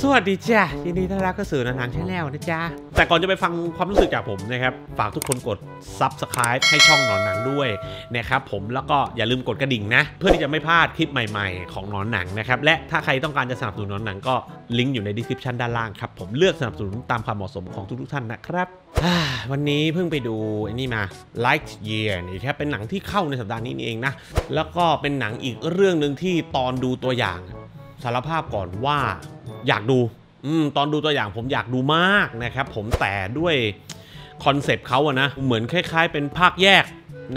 สวัสดีจ้ะยินดีต้อนรับเข้าสู่หนังชาแนลนะจ๊ะ แต่ก่อนจะไปฟังความรู้สึกจากผมนะครับ ฝากทุกคนกด Subscribe ให้ช่องหนอนหนังด้วยนะครับผม แล้วก็อย่าลืมกดกระดิ่งนะ เพื่อที่จะไม่พลาดคลิปใหม่ๆ ของหนอนหนังนะครับ และถ้าใครต้องการจะสนับสนุนหนอนหนังก็ลิงก์อยู่ในดีสคริปชันด้านล่างครับผม เลือกสนับสนุนตามความเหมาะสมของทุก ๆท่านนะครับ วันนี้เพิ่งไปดูไอ้นี่มา Light Year นี่ครับเป็นหนังที่เข้าในสัปดาห์นี้เองนะ แล้วก็เป็นหนังอีกเรื่องหนึ่งที่ตอนดูตัวอย่างสารภาพก่อนว่าอยากดูอตอนดูตัวอย่างผมอยากดูมากนะครับ ผมแต่ด้วยคอนเซปต์เขาอะนะเหมือนคล้ายๆเป็นภาคแยก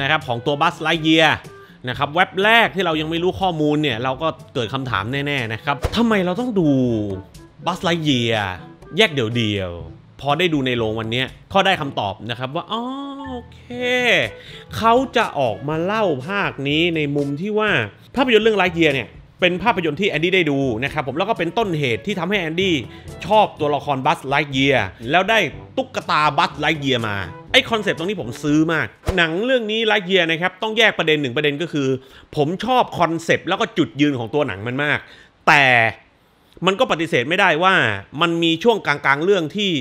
นะครับ ของตัวบัสไลเยียนะครับเว็บแรกที่เรายังไม่รู้ข้อมูลเนี่ย เราก็เกิดคำถามแน่ๆนะครับทำไมเราต้องดูบัสไลเยียแยกเดี่ยวๆ พอได้ดูในโรงวันนี้ก็ได้คำตอบนะครับว่าอ๋อโอเค เขาจะออกมาเล่าภาคนี้ในมุมที่ว่าภาพยนตร์เรื่องไลเยียเนี่ยเป็นภาพยนตร์ที่แอนดี้ได้ดูนะครับผมแล้วก็เป็นต้นเหตุที่ทำให้แอนดี้ชอบตัวละครบัสไลท์เยียร์แล้วได้ตุ๊กตาบัสไลท์เยียร์มาไอคอนเซปต์ตรงนี้ผมซื้อมาก หนังเรื่องนี้ไลท์เยียร์นะครับ ต้องแยกประเด็นหนึ่งประเด็นก็คือ ผมชอบคอนเซปต์แล้วก็จุดยืนของตัวหนังมันมาก แต่มันก็ปฏิเสธไม่ได้ว่ามันมีช่วงกลางๆเรื่องที่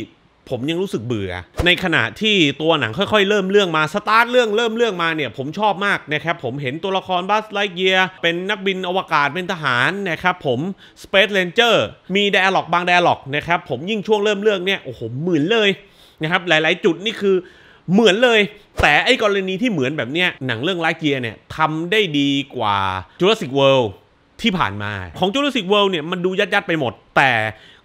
ผมยังรู้สึกเบื่อ ในขณะที่ตัวหนังค่อยๆเริ่มเรื่องมา สตาร์ทเรื่องเริ่มเรื่องมาเนี่ยผมชอบมากนะครับผมเห็นตัวละครบัสไลเกียเป็นนักบินอวกาศเป็นทหารนะครับผมสเปซเลนเจอร์มีไดอะล็อกบางไดอะล็อกนะครับผมยิ่งช่วงเริ่มเรื่องเนี่ยโอ้โหเหมือนเลยนะครับหลาย ๆ จุดนี่คือเหมือนเลย แต่ไอ้กรณีที่เหมือนแบบเนี้ยหนังเรื่องไลเกียเนี่ยทำได้ดีกว่า Jurassic World ที่ผ่านมาของ Jurassic World เนี่ยมันดูยัดยัดไปหมด แต่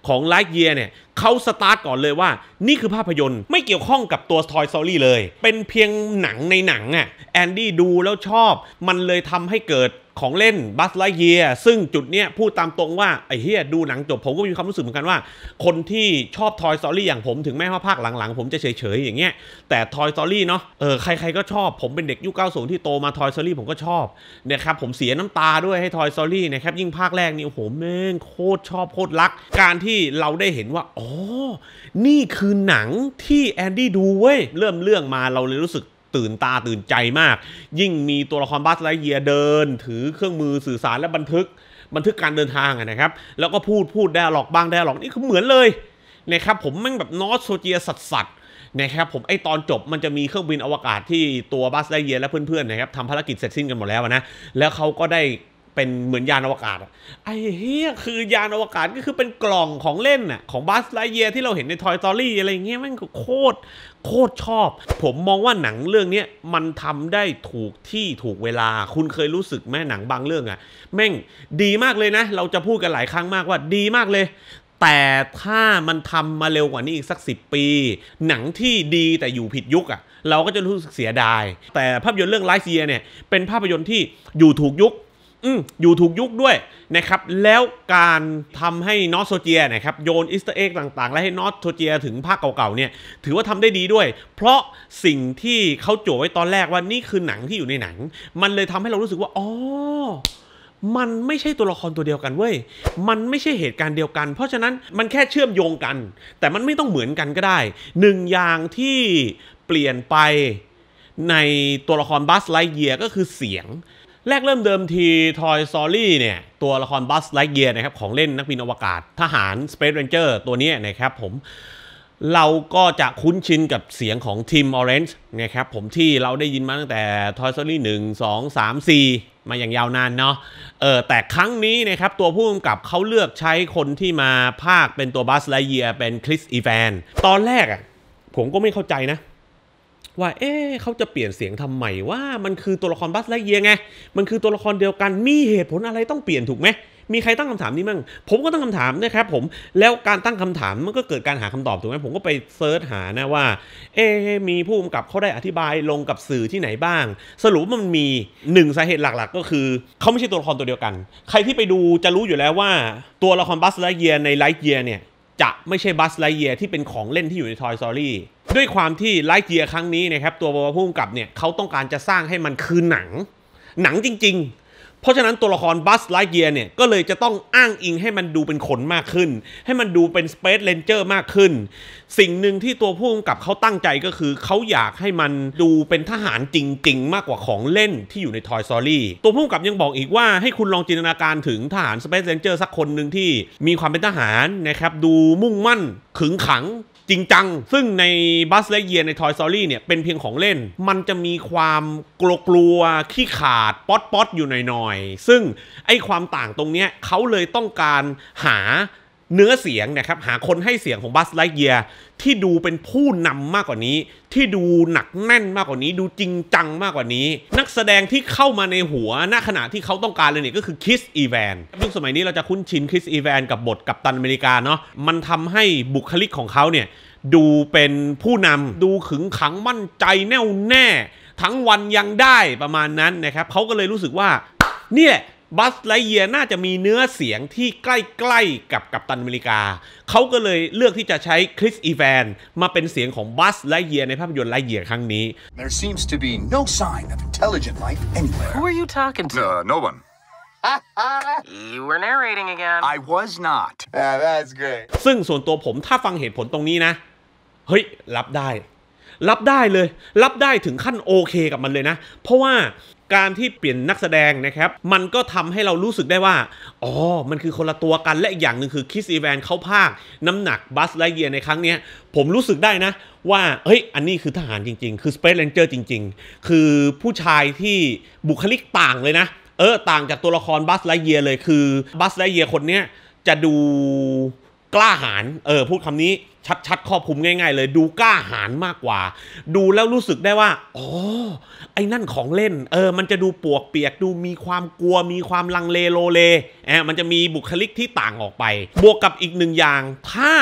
ของ Light Year เนี่ยเขาสตาร์ทก่อนเลยว่านี่คือภาพยนตร์ไม่เกี่ยวข้องกับตัว Toy Story เลย เป็นเพียงหนังในหนังอะ่ะแอนดี้ดูแล้วชอบมันเลยทำให้เกิดของเล่นบัสไลเยียซึ่งจุดเนี้ยพูดตามตรงว่า ไอ้เฮียดูหนังจบผมก็มีความรู้สึกเหมือนกันว่า คนที่ชอบทอยสตอรี่อย่างผมถึงแม้ว่าภาคหลังๆ ผมจะเฉยๆอย่างเงี้ยแต่ทอยสตอรี่เนาะเออใครๆก็ชอบผมเป็นเด็กยุคูงที่โตมาทอยสตอรี่ผมก็ชอบนะครับผมเสียน้ำตาด้วยให้ทอยสตอรี่นะครับ ยิ่งภาคแรกนี่โอ้โหแม่งโคตรชอบโคตรรัก การที่เราได้เห็นว่าอ๋อนี่คือหนังที่แอนดี้ดูเว้ยเริ่มเรื่องมาเราเลยรู้สึกตื่นตาตื่นใจมาก ยิ่งมีตัวละครบัสไลเยียเดิน ถือเครื่องมือสื่อสารและบันทึกบันทึกการเดินทางนะครับ แล้วก็พูดพูดได้หลอกบ้างได้หลอกนี่คือเหมือนเลยนะครับผมแม่งแบบนอสโซเจียสัตสัตนะครับผมไอตอนจบมันจะมีเครื่องบินอวกาศที่ตัวบัสไลเยียและเพื่อนๆนะครับทำภารกิจเสร็จสิ้นกันหมดแล้วนะ แล้วเขาก็ได้เป็นเหมือนยานอวกาศอะไอ้เฮียคือยานอวกาศก็คือเป็นกล่องของเล่นน่ะของบัสไลเยร์ที่เราเห็นในทอยสตอรี่อะไรเงี้ยมันโคตร โคตรชอบ ผมมองว่าหนังเรื่องนี้มันทำได้ถูกที่ถูกเวลาคุณเคยรู้สึกไหมหนังบางเรื่องอะแม่งดีมากเลยนะ เราจะพูดกันหลายครั้งมากว่าดีมากเลย แต่ถ้ามันทำมาเร็วกว่านี้อีกสัก 10 ปี หนังที่ดีแต่อยู่ผิดยุคอะ่ะเราก็จะรู้สึกเสียดาย แต่ภาพยนตร์เรื่องไลฟ์เซียเนี่ยเป็นภาพยนตร์ที่อยู่ถูกยุคอืมอยู่ถูกยุคด้วยนะครับ แล้วการทำให้นอตโซเจียนะครับโยนอิสต์เอ็กต่างๆ และให้นอตโซเจีย ถึงภาคเก่าๆเนี่ยถือว่าทำได้ดีด้วย เพราะสิ่งที่เขาโจวไว้ตอนแรกว่านี่คือหนังที่อยู่ในหนัง มันเลยทำให้เรารู้สึกว่า อ๋อ มันไม่ใช่ตัวละครตัวเดียวกันเว้ย มันไม่ใช่เหตุการณ์เดียวกัน เพราะฉะนั้นมันแค่เชื่อมโยงกัน แต่มันไม่ต้องเหมือนกันก็ได้หนึ่งอย่างที่เปลี่ยนไปในตัวละครบัสไลเยียก็คือเสียงแรกเริ่มเดิมทีทอยซอรี่เนี่ย ตัวละครบัสไลท์เกียร์นะครับของเล่นนักบินอวกาศทหาร Space Ranger ตัวนี้นะครับผม เราก็จะคุ้นชินกับเสียงของทีมอเรน g ์นะครับ ผมที่เราได้ยินมาตั้งแต่ Toy Story 1 2 3 4 มาอย่างยาวนานเนาะเออแต่ครั้งนี้นะครับ ตัวผู้กำกับเขาเลือกใช้คนที่มาภาคเป็นตัวบัสไลเยียเป็นคริสอีแวนตอนแรกอ่ะผมก็ไม่เข้าใจนะว่าเอ๊เขาจะเปลี่ยนเสียงทำไมว่ามันคือตัวละครบัสไลเยียไง มันคือตัวละครเดียวกันมีเหตุผลอะไรต้องเปลี่ยนถูกไหม มีใครตั้งคำถามนี้มั้งผมก็ตั้งคำถามนะครับผม แล้วการตั้งคำถามมันก็เกิดการหาคำตอบถูกไหมผมก็ไปเซิร์ชหานะว่า เอ๊มีผู้กำกับเขาได้อธิบายลงกับสื่อที่ไหนบ้าง สรุปมันมีหนึ่งสาเหตุหลักๆ ก็คือเขาไม่ใช่ตัวละครตัวเดียวกัน ใครที่ไปดูจะรู้อยู่แล้วว่า ตัวละครบัสไลเยียในไล์เยียเนี่ยจะไม่ใช่บัสไลเยียที่เป็นของเล่นที่อยู่ในทอยสตอรี่ด้วยความที่ไลท์เกียร์ครั้งนี้นะครับตัวผู้่มกับเนี่ยเขาต้องการจะสร้างให้มันคือหนัง หนังจริง ๆ เพราะฉะนั้นตัวละครบัสไลท์เกียร์เนี่ยก็เลยจะต้องอ้างอิงให้มันดูเป็นขนมากขึ้น ให้มันดูเป็นสเปซเลนเจอร์มากขึ้น สิ่งหนึ่งที่ตัวผู้มกับเขาตั้งใจก็คือ เขาอยากให้มันดูเป็นทหารจริงๆมากกว่าของเล่นที่อยู่ในทอยซอรี่ตัวผู้มกับยังบอกอีกว่า ให้คุณลองจินตนาการถึงทหารสเปซเลนเจอร์สักคนหนึ่งที่ มีความเป็นทหารนะครับดูมุ่งมั่นขึงขังจริงจังซึ่งในบัสเลเยียในทอยซอรี่เนี่ย เป็นเพียงของเล่น มันจะมีความกลัวกลัวขี้ขาด ป๊อตป๊อตอยู่หน่อยๆ ซึ่งไอ้ความต่างตรงเนี้ยเขาเลยต้องการหาเนื้อเสียงนะครับหาคนให้เสียงของบัสไลเยียที่ดูเป็นผู้นำมากกว่านี้ ที่ดูหนักแน่นมากกว่านี้ ดูจริงจังมากกว่านี้ นักแสดงที่เข้ามาในหัวณขณะที่เขาต้องการเลยเนี่ยก็คือคิสอีแวนยุคสมัยนี้เราจะคุ้นชินคิสอีแวนกับบทกับตันอเมริกาเนาะมันทำให้บุคลิกของเขาเนี่ยดูเป็นผู้นำดูขึงขังมั่นใจแน่วแน่ ทั้งวันยังได้ประมาณนั้นนะครับเขาก็เลยรู้สึกว่านี่แหละบัสไลเยียน่าจะมีเนื้อเสียงที่ใกล้ๆกับกัปตันอเมริกา เขาก็เลยเลือกที่จะใช้คริสอีแวนมาเป็นเสียงของบัสไลเยียในภาพยนตร์ไลเยียครั้งนี้ There seems to be no sign of intelligent life anywhere Who are you talking to uh, No one you were narrating again I was not yeah, that's great ซึ่งส่วนตัวผมถ้าฟังเหตุผลตรงนี้นะ เฮ้ย รับได้ รับได้เลย รับได้ถึงขั้นโอเคกับมันเลยนะ เพราะว่าการที่เปลี่ยนนักแสดงนะครับ มันก็ทำให้เรารู้สึกได้ว่า อ๋อ มันคือคนละตัวกัน และอย่างหนึ่งคือคิสอีแวนเขาภาคน้ำหนักบัสไลเยียในครั้งนี้ ผมรู้สึกได้นะ ว่า เฮ้ย อันนี้คือทหารจริงๆ คือสเปซเลนเจอร์จริง ๆ คือผู้ชายที่บุคลิกต่างเลยนะ เออ ต่างจากตัวละครบัสไลเยียเลย คือบัสไลเยียคนนี้จะดูกล้าหาญเออ พูดคำนี้ชัดๆครอบคลุมง่ายๆ เลยดูกล้าหาญมากกว่า ดูแล้วรู้สึกได้ว่าอ๋อไอ้นั่นของเล่นเออมันจะดูปวกเปียกดูมีความกลัวมีความลังเลโลเลแอบมันจะมีบุคลิกที่ต่างออกไป บวกกับอีกหนึ่งอย่าง ถ้า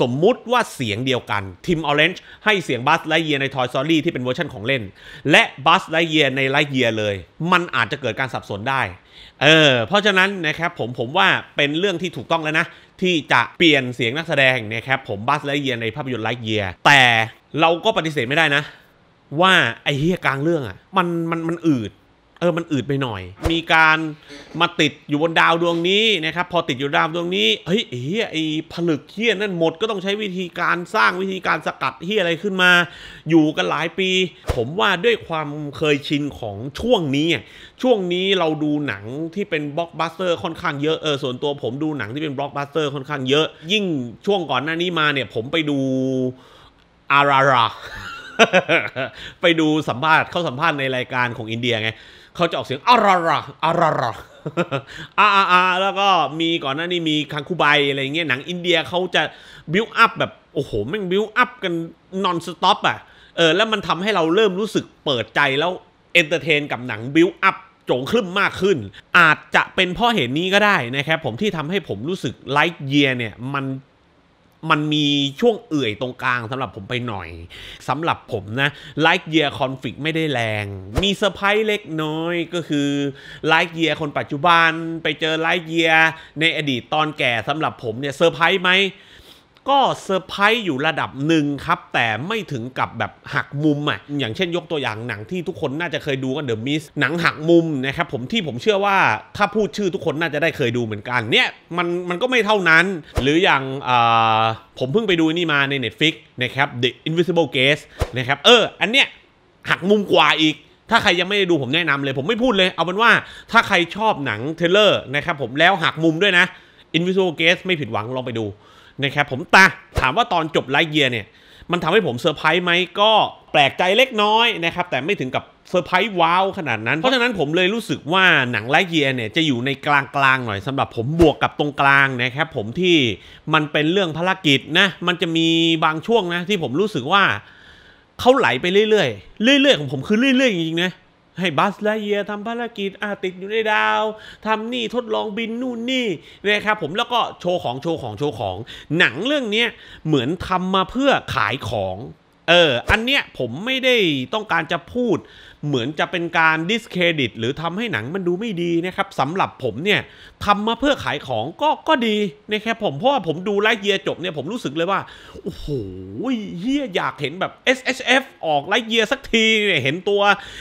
สมมุติว่าเสียงเดียวกันทีมออเรนจ์ให้เสียงบัสไลเยียในทอยซอรี่ที่เป็นเวอร์ชันของเล่น และบัสไลเยียในไลเยียเลยมันอาจจะเกิดการสับสนได้เออเพราะฉะนั้นนะครับผมผมว่าเป็นเรื่องที่ถูกต้องแล้วนะที่จะเปลี่ยนเสียงนักแสดงเนี่ยครับผมบัสไลเยียในภาพยนตร์ไลท์เยียแต่เราก็ปฏิเสธไม่ได้นะ ว่าไอ้เฮียกลางเรื่องอะ่ะ มัน มัน มันอืดเออ มันอืดไปหน่อย มีการมาติดอยู่บนดาวดวงนี้นะครับ พอติดอยู่ดาวดวงนี้ เฮ้ยเฮียไอ้ผลึกเฮี้ยนั่นหมดก็ต้องใช้วิธีการสร้างวิธีการสกัดเฮี้ยอะไรขึ้นมา อยู่กันหลายปี ผมว่าด้วยความเคยชินของช่วงนี้ช่วงนี้เราดูหนังที่เป็นบล็อกบัสเตอร์ค่อนข้างเยอะ เออ ส่วนตัวผมดูหนังที่เป็นบล็อกบัสเตอร์ค่อนข้างเยอะ ยิ่งช่วงก่อนหน้านี้มาเนี่ย ผมไปดูอาราราไปดูสัมภาษณ์เข้าสัมภาษณ์ในรายการของอินเดียไงเขาจะออกเสียงอาราราอาราราอาอาแล้วก็มีก่อนหน้านี้มีคังคูไบอะไรเงี้ย หนังอินเดียเขาจะบิวอัพแบบ โอ้โหแม่งบิวอัพกัน นอนสต็อปอ่ะ เออ แล้วมันทำให้เราเริ่มรู้สึกเปิดใจแล้ว เอนเตอร์เทนกับหนังบิวอัพจงคลึ้มมากขึ้น อาจจะเป็นเพราะเหตุนนี้ก็ได้นะครับ ผมที่ทำให้ผมรู้สึกไลท์เยียร์เนี่ยมันมันมีช่วงเอื่อยตรงกลางสำหรับผมไปหน่อยสำหรับผมนะ Like Year Conflict ไม่ได้แรง มีเซอร์ไพรส์เล็กน้อยก็คือ Like Year คนปัจจุบันไปเจอ Like Year ในอดีตตอนแก่สำหรับผมเนี่ยเซอร์ไพรส์ไหมก็เซอร์ไพรส์อยู่ระดับหนึ่งครับ แต่ไม่ถึงกับแบบหักมุมอ่ะอย่างเช่นยกตัวอย่างหนังที่ทุกคนน่าจะเคยดูกันเดอะมิสหนังหักมุมนะครับ ผมที่ผมเชื่อว่าถ้าพูดชื่อทุกคนน่าจะได้เคยดูเหมือนกัน เนี่ย มันมันก็ไม่เท่านั้น หรืออย่างผมเพิ่งไปดูนี่มาใน Netflix นะครับ The Invisible Guest นะครับเออ อันเนี้ยหักมุมกว่าอีก ถ้าใครยังไม่ได้ดูผมแนะนำเลย ผมไม่พูดเลยเอาเป็นว่าถ้าใครชอบหนังเทเลอร์นะครับผมแล้วหักมุมด้วยนะ Invisible Guest ไม่ผิดหวังลองไปดูนะครับผมตาถามว่าตอนจบไลท์เยียร์เนี่ยมันทำให้ผมเซอร์ไพรส์ไหมก็แปลกใจเล็กน้อยนะครับแต่ไม่ถึงกับเซอร์ไพรส์ว้าวขนาดนั้น เพราะฉะนั้นผมเลยรู้สึกว่าหนังไลท์เยียร์เนี่ยจะอยู่ในกลางๆหน่อย สำหรับผมบวกกับตรงกลางนะครับผมที่มันเป็นเรื่องภารกิจนะมันจะมีบางช่วงนะที่ผมรู้สึกว่าเขาไหลไปเรื่อยๆ เรื่อยๆของผมคือเรื่อยๆ จริงๆนะให้บัสและเยียทำภารกิจอาติดอยู่ในดาวทำนี่ทดลองบินนู่นนี่นะครับผมแล้วก็โชว์ของโชว์ของโชว์ของ หนังเรื่องนี้เหมือนทำมาเพื่อขายของ เอออันเนี้ยผมไม่ได้ต้องการจะพูดเหมือนจะเป็นการดิสเครดิตหรือทำให้หนังมันดูไม่ดีนะครับสำหรับผมเนี่ยทำมาเพื่อขายของก็ก็ดี นะครับผมเพราะว่าผมดูไลท์เยียจบเนี่ยผมรู้สึกเลยว่า โอ้โหเฮียอยากเห็นแบบ S H F ออกไลท์เยียสักทีเนี่ยเห็นตัว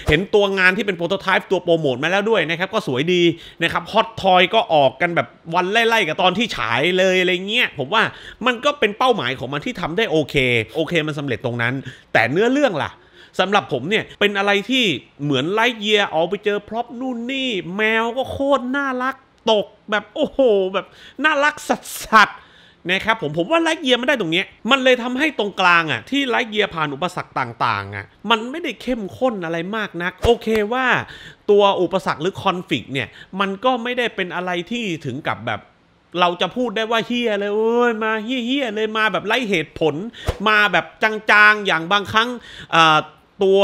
เห็นตัวงานที่เป็นโปรโตไทป์ตัวโปรโมทมาแล้วด้วยนะครับ ก็สวยดีนะครับฮอตทอยก็ออกกันแบบวันไล่ๆ กับตอนที่ฉายเลยอะไรเงี้ย ผมว่ามันก็เป็นเป้าหมายของมันที่ทำได้โอเคโอเค มันสำเร็จตรงนั้น แต่เนื้อเรื่องล่ะสำหรับผมเนี่ยเป็นอะไรที่เหมือนไลท์เยียออกไปเจอพร็อพนู่นนี่ แมวก็โคตรน่ารักตกแบบโอ้โห แบบน่ารักสัสสนะครับผมผมว่าไลท์เยียร์ม่ได้ตรงนี้ มันเลยทำให้ตรงกลางอ่ะที่ไลท์เยียร์ผ่านอุปสรรคต่าง ๆอ่ะมันไม่ได้เข้มข้นอะไรมากนัก โอเคว่าตัวอุปสรรคหรือคอนฟ lict เนี่ยมันก็ไม่ได้เป็นอะไรที่ถึงกับแบบเราจะพูดได้ว่าเฮียเลยโอ้ยมาเฮียเฮียเลยมาแบบไล่เหตุผลมาแบบจางๆอย่างบางครั้งตัว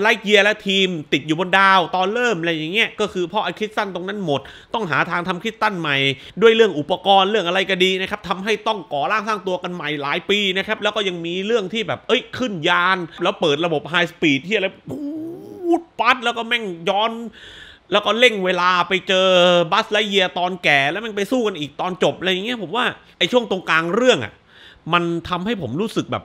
ไลเกียร์และทีมติดอยู่บนดาวตอนเริ่มอะไรอย่างเงี้ยก็คือพอไอคริสตันตรงนั้นหมด ต้องหาทางทำคริสตันใหม่ ด้วยเรื่องอุปกรณ์เรื่องอะไรก็ดีนะครับทำให้ต้องก่อร่างสร้างตัวกันใหม่หลายปีนะครับ แล้วก็ยังมีเรื่องที่แบบ เอ้ยขึ้นยาน แล้วเปิดระบบไฮสปีดที่อะไรพูดปัด แล้วก็แม่งย้อน แล้วก็เร่งเวลาไปเจอบัสไลเยียตอนแก่ แล้วมันไปสู้กันอีกตอนจบอะไรอย่างเงี้ยผมว่าไอ้ช่วงตรงกลางเรื่องอะ่ะมันทำให้ผมรู้สึกแบบ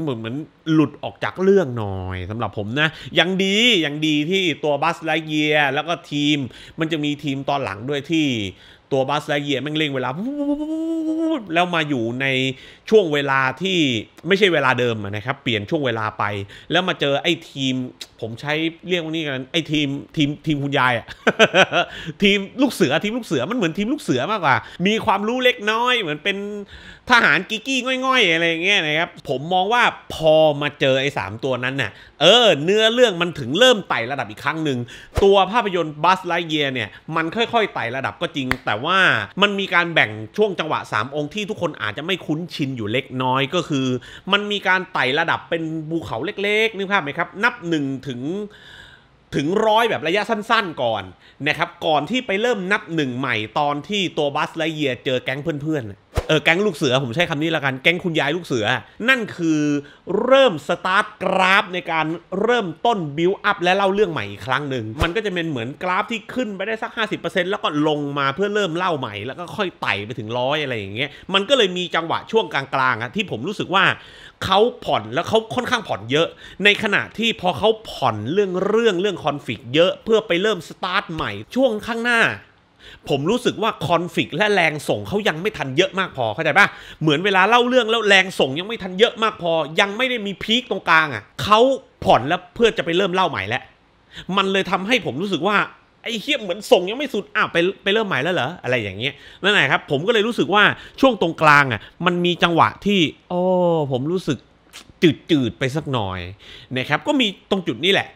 เหมือนเหมือนหลุดออกจากเรื่องหน่อยสำหรับผมนะ ยังดี ยังดีที่ตัวบัสไลเยียแล้วก็ทีม มันจะมีทีมตอนหลังด้วยที่ตัวบัสไลเยียแม่งเร่งเวลา แล้วมาอยู่ในช่วงเวลาที่ไม่ใช่เวลาเดิมนะครับเปลี่ยนช่วงเวลาไป แล้วมาเจอไอ้ทีมผมใช้เรียกว่านี่กันไอ้ทีมทีมทีมคุณยายอะทีมลูกเสือทีมลูกเสือมันเหมือนทีมลูกเสือมากกว่า มีความรู้เล็กน้อย เหมือนเป็นทหาร กิกีง่อยๆ อะไรเงี้ยนะครับผมมองว่าพอมาเจอไอ้สามตัวนั้นน่ะเออเนื้อเรื่องมันถึงเริ่มไต่ระดับอีกครั้งหนึ่งตัวภาพยนตร์บัสไลเยียเนี่ยมันค่อยๆไต่ระดับก็จริงแต่ว่ามันมีการแบ่งช่วงจังหวะ 3 องค์ที่ทุกคนอาจจะไม่คุ้นชินอยู่เล็กน้อยก็คือมันมีการไต่ระดับเป็นภูเขาเล็กๆนึกภาพไหมครับนับ1ถึงถึงร้อยแบบระยะสั้นๆก่อนนะครับก่อนที่ไปเริ่มนับหนึ่งใหม่ตอนที่ตัวบัสไลเยียเจอแก๊งเพื่อนๆเออแก๊งลูกเสือ ผมใช้คำนี้ละกัน แก๊งคุณยายลูกเสือ นั่นคือเริ่มสตาร์ทกราฟในการเริ่มต้นบิ์อัพและเล่าเรื่องใหม่อีกครั้งหนึ่งมันก็จะเป็นเหมือนกราฟที่ขึ้นไปได้สัก 50%แล้วก็ลงมาเพื่อเริ่มเล่าใหม่แล้วก็ค่อยไต่ไปถึงร้อยอะไรอย่างเงี้ยมันก็เลยมีจังหวะช่วงกลางๆอะที่ผมรู้สึกว่าเขาผ่อนแล้วเขาค่อนข้างผ่อนเยอะ ในขณะที่พอเขาผ่อนเรื่องเรื่องเรื่องคอนฟ lict เยอะ เพื่อไปเริ่มสตาร์ทใหม่ช่วงข้างหน้าผมรู้สึกว่าคอนฟ lict และแรงส่งเขายังไม่ทันเยอะมากพอเข้าใจปะเหมือนเวลาเล่าเรื่องแล้วแรงส่งยังไม่ทันเยอะมากพอ ยังไม่ได้มีพีคตรงกลางอะ่ะเขาผ่อนแล้วเพื่อจะไปเริ่มเล่าใหม่แล้วมันเลยทำให้ผมรู้สึกว่าไอ้เฮียเหมือนส่งยังไม่สุดอ้าวไปไปเริ่มใหม่แล้วเหรออะไรอย่างเงี้ยนั่นแหละครับผมก็เลยรู้สึกว่าช่วงตรงกลางอ่ะมันมีจังหวะที่โอ้ผมรู้สึกจืดๆไปสักหน่อยนะครับก็มีตรงจุดนี้แหละ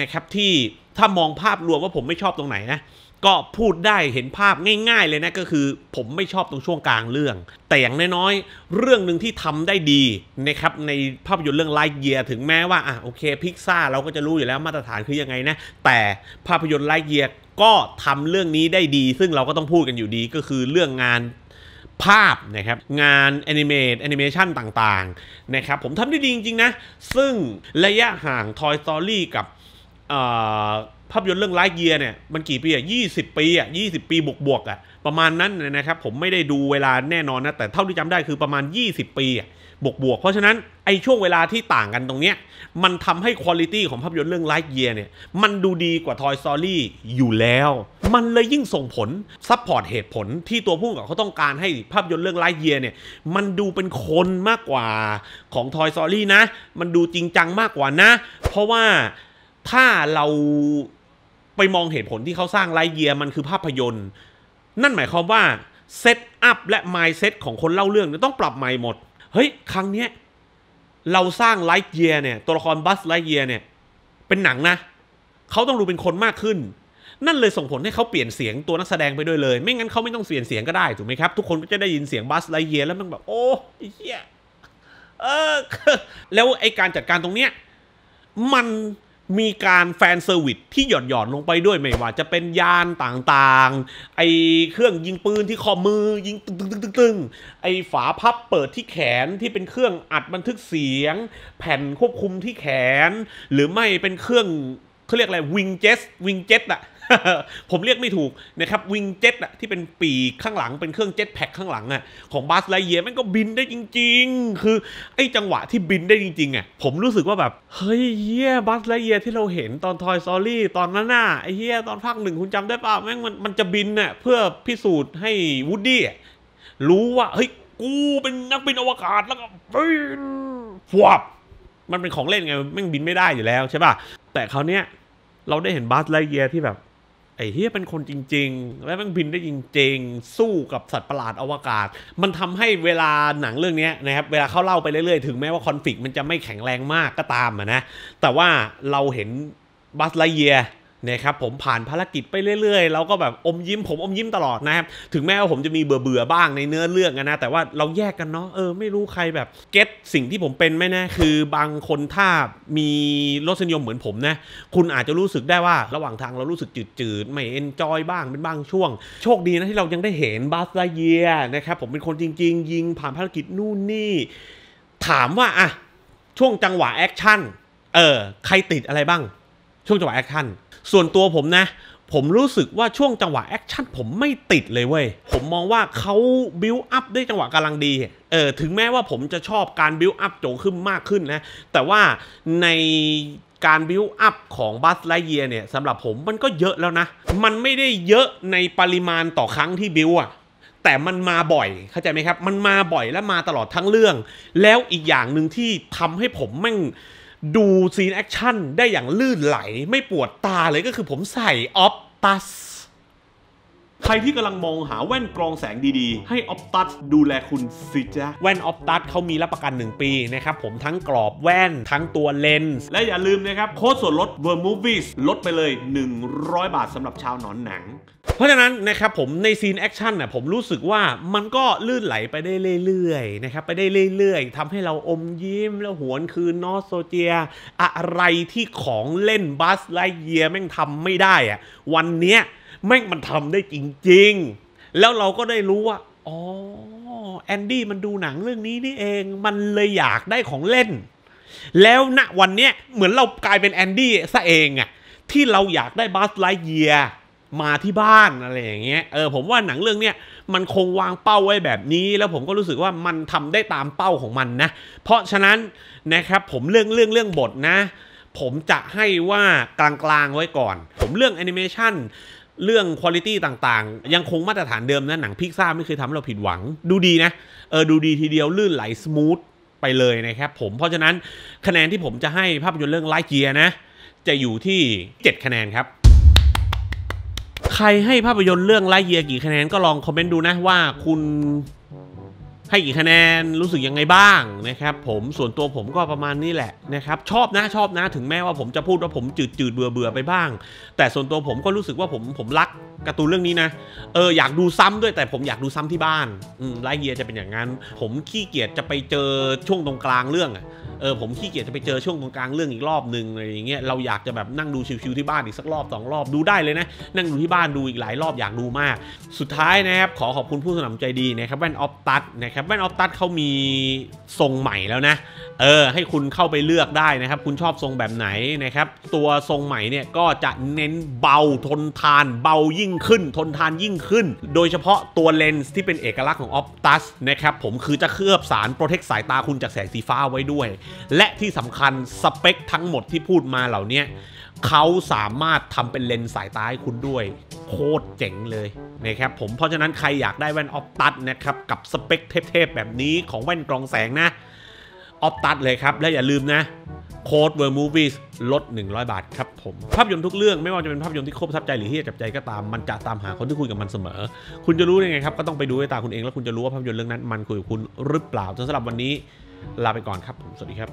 นะครับที่ถ้ามองภาพรวมว่าผมไม่ชอบตรงไหนนะก็พูดได้เห็นภาพง่ายๆเลยนะ ก็คือผมไม่ชอบตรงช่วงกลางเรื่อง แต่อย่างน้อยๆ เรื่องหนึ่งที่ทำได้ดีนะครับในภาพยนตร์เรื่องไลท์เยียถึงแม้ว่า อ่ะโอเคพิกซ่าเราก็จะรู้อยู่แล้วมาตรฐานคือยังไงนะแต่ภาพยนตร์ไลท์เยียก็ทำเรื่องนี้ได้ดี ซึ่งเราก็ต้องพูดกันอยู่ดี ก็คือเรื่องงานภาพนะครับงานแอนิเมตแอนิเมชันต่างๆนะครับผมทำได้ดีจริงๆนะซึ่งระยะห่าง Toy Story กับภาพยนตร์เรื่องไลท์เยียเนี่ยมันกี่ปีอ่ะยี่สิบปีอ่ะยี่สิบปีบวกบวกอ่ะประมาณนั้นนะครับ ผมไม่ได้ดูเวลาแน่นอนนะ แต่เท่าที่จำได้คือประมาณยิบปีอ่ะบวกบวกเพราะฉะนั้น ไอช่วงเวลาที่ต่างกันตรงเนี้ยมันทำให้คุณลิตี้ของภาพยนตร์เรื่องไลท์เยียเนี่ย มันดูดีกว่าทอยซอรี่อยู่แล้ว มันเลยยิ่งส่งผลซัพพอร์ตเหตุผลที่ตัวผู้กับเขาต้องการให้ภาพยนตร์เรื่องไลท์เยียเนี่ยมันดูเป็นคนมากกว่าของทอยซอรี่นะ มันดูจริงจังมากกว่านะ เพราะว่าถ้าเราไปมองเหตุผลที่เขาสร้างไลเยียมันคือภาพยนตร์ นั่นหมายความว่าเซตอัพและไม์เซตของคนเล่าเรื่องต้องปรับใหม่หมด เฮ้ย ครั้งเนี้ยเราสร้างไลเยียเนี่ย ตัวละครบัสไลเยียเนี่ย เป็นหนังนะ เขาต้องดูเป็นคนมากขึ้น นั่นเลยส่งผลให้เขาเปลี่ยนเสียงตัวนักแสดงไปด้วยเลย ไม่งั้นเขาไม่ต้องเปลี่ยนเสียงก็ได้ถูกไหมครับ ทุกคนก็จะได้ยินเสียงบัสไลเยียแล้วมันแบบโอ้เยเออ แล้วไอการจัดการตรงเนี้ยมันมีการแฟนเซอร์วิสที่หย่อนหย่อนลงไปด้วยไม่ว่าจะเป็นยานต่างๆ ไอเครื่องยิงปืนที่ข้อมือยิงตึ้งๆๆ ไอฝาพับเปิดที่แขนที่เป็นเครื่องอัดบันทึกเสียง แผ่นควบคุมที่แขน หรือไม่เป็นเครื่องเขาเรียกอะไรวิงเจ็ตวิงเจ็ตอะผมเรียกไม่ถูกนะครับวิงเจ็ตอะที่เป็นปีกข้างหลังเป็นเครื่องเจ็ตแพคข้างหลังอะของบัสไลเยียมันก็บินได้จริงๆ คือ ไอ้จังหวะที่บินได้จริงๆอะผมรู้สึกว่าแบบ เฮ้ยเฮียบัสไลเยียที่เราเห็นตอนทอยซอรี่ตอนนั้นน่ะไอ้เฮียตอนภาคหนึ่งคุณจำได้ป่ะแม่งมันมันจะบินน่ะเพื่อพิสูจน์ให้วูดดี้ รู้ว่า เฮ้ยกูเป็นนักบินอวกาศแล้วก็บินฟวับมันเป็นของเล่นไงแม่งบินไม่ได้อยู่แล้วใช่ป่ะแต่คราวเนี้ยเราได้เห็นบัสไลเยียที่แบบไอ้เฮียเป็นคนจริงๆ และมันบินได้จริงๆ สู้กับสัตว์ประหลาดอวกาศ มันทำให้เวลาหนังเรื่องนี้นะครับ เวลาเขาเล่าไปเรื่อยๆ ถึงแม้ว่าคอนฟ lict มันจะไม่แข็งแรงมากก็ตามนะ แต่ว่าเราเห็นบัสไลเยียนะครับผมผ่านภารกิจไปเรื่อยๆแล้วก็แบบอมยิ้มผมอมยิ้มตลอดนะครับ ถึงแม้ว่าผมจะมีเบื่อเบื่อบ้างในเนื้อเรื่องนะแต่ว่าเราแยกกันเนาะเออ ไม่รู้ใครแบบ เก็ตสิ่งที่ผมเป็นไหมนะคือบางคนถ้ามีรสนิยมเหมือนผมนะคุณอาจจะรู้สึกได้ว่าระหว่างทางเรารู้สึกจืดๆ ไม่เอนจอยบ้างเป็นบางช่วง โชคดีนะที่เรายังได้เห็นบาสไลเียนะครับผมเป็นคนจริง ๆ ยิงผ่านภารกิจนู่นนี่ ถามว่าอะช่วงจังหวะแอคชั่นเออใครติดอะไรบ้างช่วงจังหวะแอคชั่น ส่วนตัวผมนะ ผมรู้สึกว่าช่วงจังหวะแอคชั่นผมไม่ติดเลยเว้ย ผมมองว่าเขาบิวอัพได้จังหวะกำลังดี เออ ถึงแม้ว่าผมจะชอบการบิวอัพโจงขึ้นมากขึ้นนะ แต่ว่าในการบิวอัพของบัสไลเยียเนี่ยสำหรับผมมันก็เยอะแล้วนะ มันไม่ได้เยอะในปริมาณต่อครั้งที่บิวอะแต่มันมาบ่อยเข้าใจไหมครับ มันมาบ่อยและมาตลอดทั้งเรื่อง แล้วอีกอย่างหนึ่งที่ทำให้ผมแม่งดูซีนแอคชั่นได้อย่างลื่นไหลไม่ปวดตาเลยก็คือผมใส่ออปตัสใครที่กำลังมองหาแว่นกรองแสงดีๆ ให้ออปตัสดูแลคุณสิจ้ะแว่นออปตัสเขามีรับประกัน 1 ปีนะครับ ผมทั้งกรอบแว่นทั้งตัวเลนส์และอย่าลืมนะครับ โค้ดส่วนลด v e r m o v i e s ลดไปเลย 100 บาทสำหรับชาวหนอนหนัง เพราะฉะนั้นนะครับผมในซีนแอคชั่นน่ยผมรู้สึกว่ามันก็ลื่นไหลไปได้เรื่อยๆนะครับไปได้เรื่อยๆทำให้เราอมยิ้ม แล้วหวนคืนนอสโซเจีย อะไรที่ของเล่นบัสไลเยียแม่งทำไม่ได้อะวันเนี้ยแม่งมันทำได้จริงๆ แล้วเราก็ได้รู้ว่า อ๋อแอนดี้มันดูหนังเรื่องนี้นี่เอง มันเลยอยากได้ของเล่น แล้วณวันเนี้ย เหมือนเรากลายเป็นแอนดี้ซะเองอะที่เราอยากได้บัสไลเยียมาที่บ้านอะไรอย่างเงี้ย เออผมว่าหนังเรื่องเนี้ยมันคงวางเป้าไว้แบบนี้ แล้วผมก็รู้สึกว่ามันทำได้ตามเป้าของมันนะ เพราะฉะนั้นนะครับผมเรื่องเรื่องเรื่องบทนะ ผมจะให้ว่ากลางๆไว้ก่อน ผมเรื่องแอนิเมชันเรื่องคุณภาพต่างๆ ยังคงมาตรฐานเดิมนะหนังพิกซ่าไม่เคยทำให้เราผิดหวัง ดูดีนะ เออดูดีทีเดียวลื่นไหลสมูทไปเลยนะครับ ผมเพราะฉะนั้นคะแนนที่ผมจะให้ภาพยนตร์เรื่องไลท์เกียร์นะ จะอยู่ที่ 7 คะแนนครับ ใครให้ภาพยนตร์เรื่องไลท์เกียร์กี่คะแนนก็ลองคอมเมนต์ดูนะว่าคุณให้กี่คะแนนรู้สึกยังไงบ้างนะครับผมส่วนตัวผมก็ประมาณนี้แหละนะครับชอบนะชอบนะถึงแม้ว่าผมจะพูดว่าผมจืดจืดเบื่อเบื่อไปบ้าง แต่ส่วนตัวผมก็รู้สึกว่าผมผมรักการ์ตูนเรื่องนี้นะเอออยากดูซ้ำด้วยแต่ผมอยากดูซ้ำที่บ้านอไลเกียจะเป็นอย่างนั้น ผมขี้เกียจจะไปเจอช่วงตรงกลางเรื่องเออผมขี้เกียจจะไปเจอช่วงตรงกลางเรื่องอีกรอบหนึ่งอะไรอย่างเงี้ยเราอยากจะแบบนั่งดูชิวๆที่บ้านอีกสักรอบสองรอบดูได้เลยนะ นั่งดูที่บ้านดูอีกหลายรอบอยากดูมาก สุดท้ายนะครับขอขอบคุณผู้สนับสนุนใจดีนะครับแว่นออฟตัดนะแับแมนออฟตัสเขามีทรงใหม่แล้วนะ เออให้คุณเข้าไปเลือกได้นะครับ คุณชอบทรงแบบไหนนะครับตัวทรงใหม่เนี่ยก็จะเน้นเบาทนทาน เบายิ่งขึ้น ทนทานยิ่งขึ้น โดยเฉพาะตัวเลนส์ที่เป็นเอกลักษณ์ของออฟตัสนะครับผมคือจะเคลือบสารโปรเทคสายตาคุณจากแสงสีฟ้าไว้ด้วย และที่สำคัญสเปค ทั้งหมดที่พูดมาเหล่านี้ เขาสามารถทำเป็นเลนส์สายตาให้คุณด้วยโคตรเจ๋งเลยนะครับผมเพราะฉะนั้นใครอยากได้แว่นออฟตัดนะครับ กับสเปคเทพๆ แบบนี้ของแว่นกรองแสงนะออฟตัดเลยครับ และอย่าลืมนะโค้ดเวอร์มูฟีสลด 100 บาทครับผม ภาพยนตร์ทุกเรื่องไม่ว่าจะเป็นภาพยนตร์ที่ครบทับใจหรือที่จับใจก็ตามมันจะตามหาคนที่คุยกับมันเสมอ คุณจะรู้ยังไงครับ ก็ต้องไปดูด้วยตาคุณเองแล้วคุณจะรู้ว่าภาพยนตร์เรื่องนั้นมันคุยกับคุณหรือเปล่าสำหรับวันนี้ลาไปก่อนครับ ผมสวัสดีครับ